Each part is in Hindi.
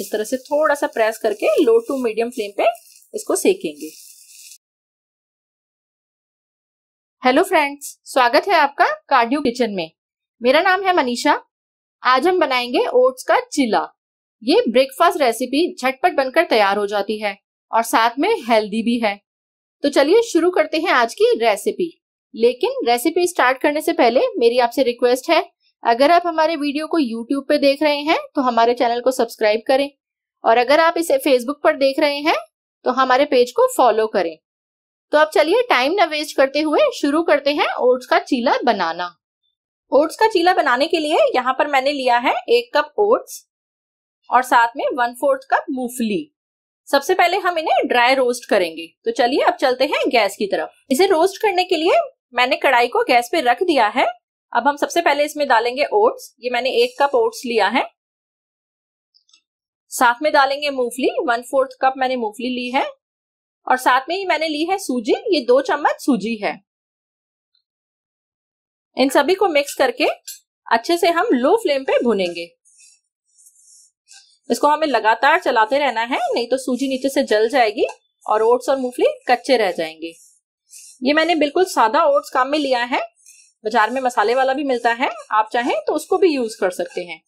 इस तरह से थोड़ा सा प्रेस करके लो टू मीडियम फ्लेम पे इसको सेकेंगे हेलो फ्रेंड्स स्वागत है आपका कार्डियो किचन में मेरा नाम है मनीषा आज हम बनाएंगे ओट्स का चिल्ला ये ब्रेकफास्ट रेसिपी झटपट बनकर तैयार हो जाती है और साथ में हेल्दी भी है तो चलिए शुरू करते हैं आज की रेसिपी लेकिन रेसिपी स्टार्ट करने से पहले मेरी आपसे रिक्वेस्ट है अगर आप हमारे वीडियो को यूट्यूब पे देख रहे हैं तो हमारे चैनल को सब्सक्राइब करें और अगर आप इसे फेसबुक पर देख रहे हैं तो हमारे पेज को फॉलो करें तो अब चलिए टाइम न वेस्ट करते हुए शुरू करते हैं ओट्स का चीला बनाना ओट्स का चीला बनाने के लिए यहाँ पर मैंने लिया है एक कप ओट्स और साथ में वन फोर्थ कप मूंगफली सबसे पहले हम इन्हें ड्राई रोस्ट करेंगे तो चलिए अब चलते हैं गैस की तरफ इसे रोस्ट करने के लिए मैंने कढ़ाई को गैस पे रख दिया है अब हम सबसे पहले इसमें डालेंगे ओट्स ये मैंने एक कप ओट्स लिया है साथ में डालेंगे मूंगफली वन फोर्थ कप मैंने मूंगफली ली है और साथ में ही मैंने ली है सूजी ये दो चम्मच सूजी है इन सभी को मिक्स करके अच्छे से हम लो फ्लेम पे भुनेंगे इसको हमें लगातार चलाते रहना है नहीं तो सूजी नीचे से जल जाएगी और ओट्स और मूंगफली कच्चे रह जाएंगे ये मैंने बिल्कुल सादा ओट्स काम में लिया है बाजार में मसाले वाला भी मिलता है आप चाहें तो उसको भी यूज कर सकते हैं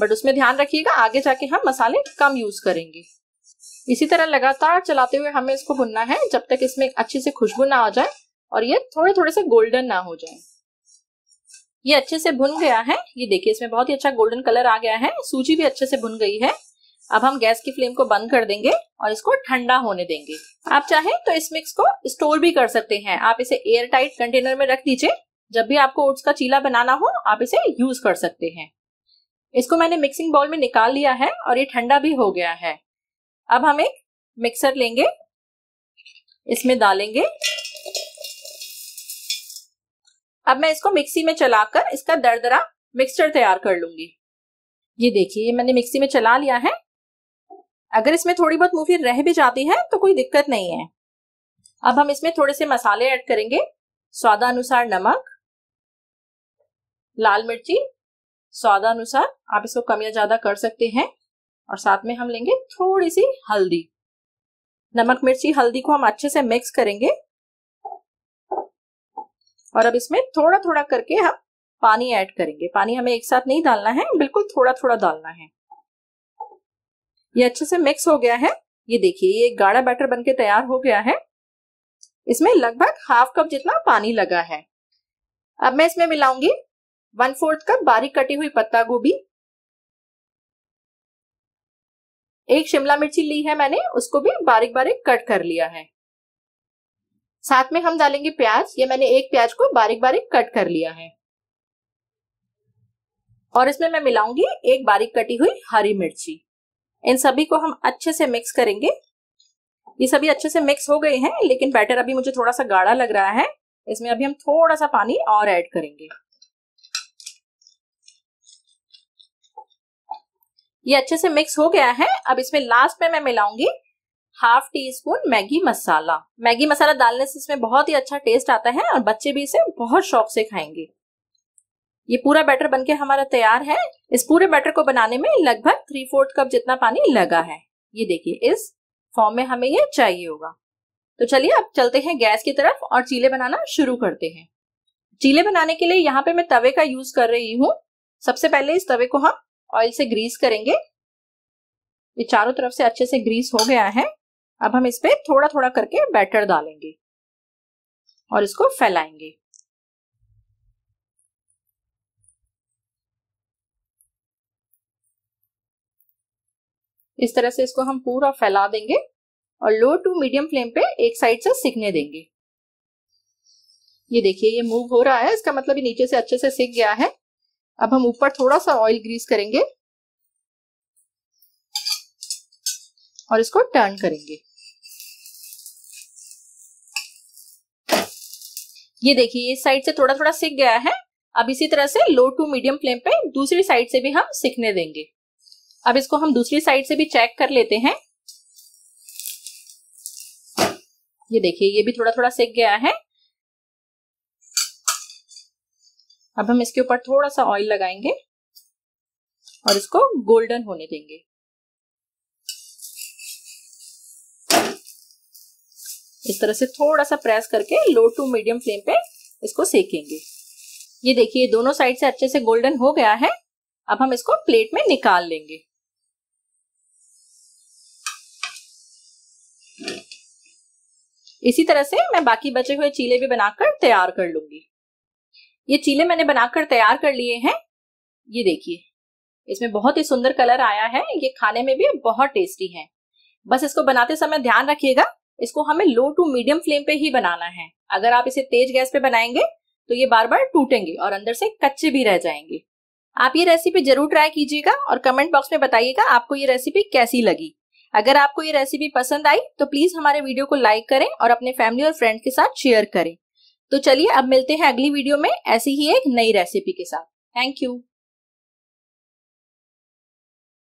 बट उसमें ध्यान रखिएगा आगे जाके हम मसाले कम यूज करेंगे इसी तरह लगातार चलाते हुए हमें इसको भुनना है जब तक इसमें अच्छे से खुशबू ना आ जाए और ये थोड़े थोड़े से गोल्डन ना हो जाए ये अच्छे से भुन गया है ये देखिए इसमें बहुत ही अच्छा गोल्डन कलर आ गया है सूजी भी अच्छे से भुन गई है अब हम गैस की फ्लेम को बंद कर देंगे और इसको ठंडा होने देंगे आप चाहें तो इस मिक्स को स्टोर भी कर सकते हैं आप इसे एयर टाइट कंटेनर में रख दीजिए जब भी आपको ओट्स का चीला बनाना हो आप इसे यूज कर सकते हैं इसको मैंने मिक्सिंग बाउल में निकाल लिया है और ये ठंडा भी हो गया है अब हम एक मिक्सर लेंगे इसमें डालेंगे अब मैं इसको मिक्सी में चलाकर इसका दरदरा मिक्सचर तैयार कर लूंगी ये देखिए मैंने मिक्सी में चला लिया है अगर इसमें थोड़ी बहुत मूफिन रह भी जाती है तो कोई दिक्कत नहीं है अब हम इसमें थोड़े से मसाले ऐड करेंगे स्वादानुसार नमक लाल मिर्ची स्वादानुसार आप इसको कम या ज्यादा कर सकते हैं और साथ में हम लेंगे थोड़ी सी हल्दी नमक मिर्ची हल्दी को हम अच्छे से मिक्स करेंगे और अब इसमें थोड़ा थोड़ा करके हम पानी ऐड करेंगे पानी हमें एक साथ नहीं डालना है बिल्कुल थोड़ा थोड़ा डालना है ये अच्छे से मिक्स हो गया है ये देखिए ये गाढ़ा बैटर बनके तैयार हो गया है इसमें लगभग हाफ कप जितना पानी लगा है अब मैं इसमें मिलाऊंगी वन फोर्थ कप बारीक कटी हुई पत्ता गोभी एक शिमला मिर्ची ली है मैंने उसको भी बारीक बारीक कट कर लिया है साथ में हम डालेंगे प्याज ये मैंने एक प्याज को बारीक बारीक कट कर लिया है और इसमें मैं मिलाऊंगी एक बारीक कटी हुई हरी मिर्ची इन सभी को हम अच्छे से मिक्स करेंगे ये सभी अच्छे से मिक्स हो गए हैं लेकिन बैटर अभी मुझे थोड़ा सा गाढ़ा लग रहा है इसमें अभी हम थोड़ा सा पानी और ऐड करेंगे ये अच्छे से मिक्स हो गया है अब इसमें लास्ट में मैं मिलाऊंगी half teaspoon Maggi masala Maggi masala डालने से इसमें बहुत ही अच्छा टेस्ट आता है और बच्चे भी इसे बहुत शौक से खाएंगे ये पूरा बैटर बनके हमारा तैयार है इस पूरे बैटर को बनाने में लगभग थ्री फोर्थ कप जितना पानी लगा है ये देखिए इस फॉर्म में हमें ये चाहिए होगा तो चलिए अब चलते हैं गैस की तरफ और चीले बनाना शुरू करते हैं चीले बनाने के लिए यहाँ पे मैं तवे का यूज कर रही हूँ सबसे पहले इस तवे को हम ऑयल से ग्रीस करेंगे ये चारों तरफ से अच्छे से ग्रीस हो गया है अब हम इस पर थोड़ा थोड़ा करके बैटर डालेंगे और इसको फैलाएंगे इस तरह से इसको हम पूरा फैला देंगे और लो टू मीडियम फ्लेम पे एक साइड से सिकने देंगे ये देखिए ये मूव हो रहा है इसका मतलब ये नीचे से अच्छे से सिक गया है अब हम ऊपर थोड़ा सा ऑयल ग्रीस करेंगे और इसको टर्न करेंगे ये देखिए इस साइड से थोड़ा थोड़ा सिक गया है अब इसी तरह से लो टू मीडियम फ्लेम पे दूसरी साइड से भी हम सिकने देंगे अब इसको हम दूसरी साइड से भी चेक कर लेते हैं ये देखिए ये भी थोड़ा थोड़ा सिक गया है अब हम इसके ऊपर थोड़ा सा ऑयल लगाएंगे और इसको गोल्डन होने देंगे इस तरह से थोड़ा सा प्रेस करके लो टू मीडियम फ्लेम पे इसको सेकेंगे ये देखिए दोनों साइड से अच्छे से गोल्डन हो गया है अब हम इसको प्लेट में निकाल लेंगे इसी तरह से मैं बाकी बचे हुए चीले भी बनाकर तैयार कर लूंगी ये चीले मैंने बनाकर तैयार कर लिए हैं ये देखिए इसमें बहुत ही सुंदर कलर आया है ये खाने में भी बहुत टेस्टी है बस इसको बनाते समय ध्यान रखिएगा इसको हमें लो टू मीडियम फ्लेम पे ही बनाना है अगर आप इसे तेज गैस पे बनाएंगे तो ये बार बार टूटेंगे और अंदर से कच्चे भी रह जाएंगे आप ये रेसिपी जरूर ट्राई कीजिएगा और कमेंट बॉक्स में बताइएगा आपको ये रेसिपी कैसी लगी अगर आपको ये रेसिपी पसंद आई तो प्लीज हमारे वीडियो को लाइक करें और अपने फैमिली और फ्रेंड के साथ शेयर करें तो चलिए अब मिलते हैं अगली वीडियो में ऐसी ही एक नई रेसिपी के साथ थैंक यू